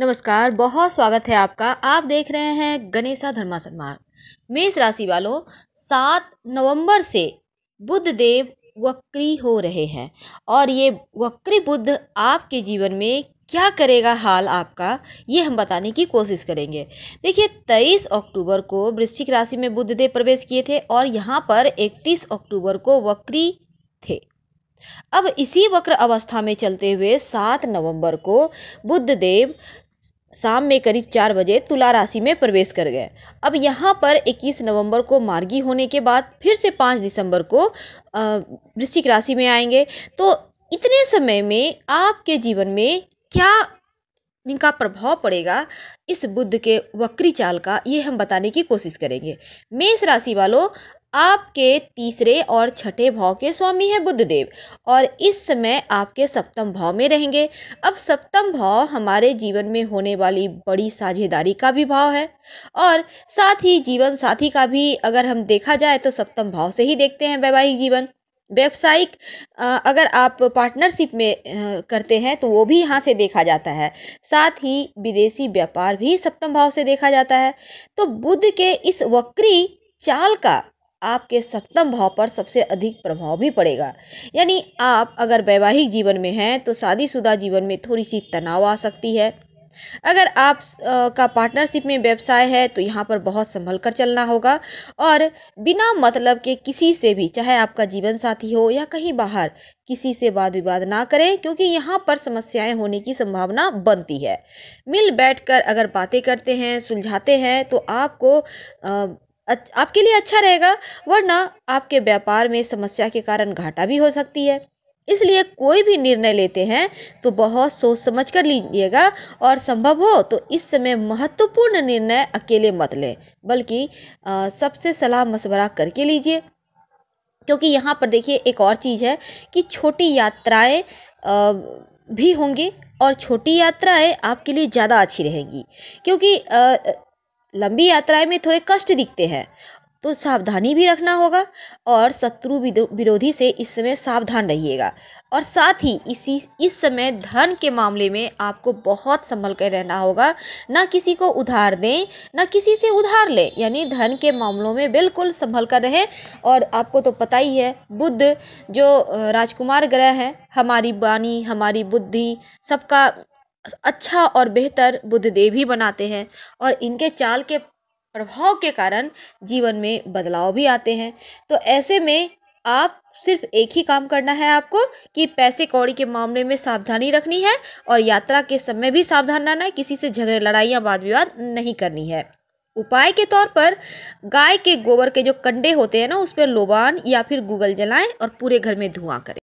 नमस्कार बहुत स्वागत है आपका आप देख रहे हैं गणेशा धर्मा सन्मार्ग मेष राशि वालों सात नवंबर से बुद्ध देव वक्री हो रहे हैं और ये वक्री बुद्ध आपके जीवन में क्या करेगा हाल आपका ये हम बताने की कोशिश करेंगे देखिए 23 अक्टूबर को वृश्चिक राशि में बुद्ध देव प्रवेश किए थे और यहाँ पर 31 अक्टूबर को वक्री थे अब इसी वक्र अवस्था में चलते हुए सात नवंबर को बुद्ध देव शाम में करीब चार बजे तुला राशि में प्रवेश कर गए अब यहाँ पर 21 नवंबर को मार्गी होने के बाद फिर से पाँच दिसंबर को वृश्चिक राशि में आएंगे तो इतने समय में आपके जीवन में क्या इनका प्रभाव पड़ेगा इस बुद्ध के वक्री चाल का ये हम बताने की कोशिश करेंगे मेष राशि वालों आपके तीसरे और छठे भाव के स्वामी हैं बुद्धदेव और इस समय आपके सप्तम भाव में रहेंगे अब सप्तम भाव हमारे जीवन में होने वाली बड़ी साझेदारी का भी भाव है और साथ ही जीवन साथी का भी अगर हम देखा जाए तो सप्तम भाव से ही देखते हैं वैवाहिक जीवन व्यावसायिक अगर आप पार्टनरशिप में करते हैं तो वो भी यहाँ से देखा जाता है साथ ही विदेशी व्यापार भी सप्तम भाव से देखा जाता है तो बुद्ध के इस वक्री चाल का आपके सप्तम भाव पर सबसे अधिक प्रभाव भी पड़ेगा यानी आप अगर वैवाहिक जीवन में हैं तो शादीशुदा जीवन में थोड़ी सी तनाव आ सकती है अगर आप का पार्टनरशिप में व्यवसाय है तो यहाँ पर बहुत संभल कर चलना होगा और बिना मतलब के किसी से भी चाहे आपका जीवन साथी हो या कहीं बाहर किसी से वाद विवाद ना करें क्योंकि यहाँ पर समस्याएं होने की संभावना बनती है मिल बैठकर अगर बातें करते हैं सुलझाते हैं तो आपको आ, आपके लिए अच्छा रहेगा वरना आपके व्यापार में समस्या के कारण घाटा भी हो सकती है इसलिए कोई भी निर्णय लेते हैं तो बहुत सोच समझ कर लीजिएगा और संभव हो तो इस समय महत्वपूर्ण निर्णय अकेले मत लें बल्कि सबसे सलाह मशवरा करके लीजिए क्योंकि यहाँ पर देखिए एक और चीज़ है कि छोटी यात्राएं भी होंगी और छोटी यात्राएं आपके लिए ज़्यादा अच्छी रहेंगी क्योंकि लंबी यात्राएं में थोड़े कष्ट दिखते हैं तो सावधानी भी रखना होगा और शत्रु विरोधी से इस समय सावधान रहिएगा और साथ ही इसी इस समय धन के मामले में आपको बहुत संभल कर रहना होगा ना किसी को उधार दें ना किसी से उधार लें यानी धन के मामलों में बिल्कुल संभल कर रहें और आपको तो पता ही है बुद्ध जो राजकुमार ग्रह है हमारी वाणी हमारी बुद्धि सबका अच्छा और बेहतर बुद्धदेव ही बनाते हैं और इनके चाल के प्रभाव के कारण जीवन में बदलाव भी आते हैं तो ऐसे में आप सिर्फ एक ही काम करना है आपको कि पैसे कौड़ी के मामले में सावधानी रखनी है और यात्रा के समय भी सावधान रहना है किसी से झगड़े लड़ाई या वाद विवाद नहीं करनी है उपाय के तौर पर गाय के गोबर के जो कंडे होते हैं ना उस पर लोबान या फिर गूगल जलाएं और पूरे घर में धुआं करें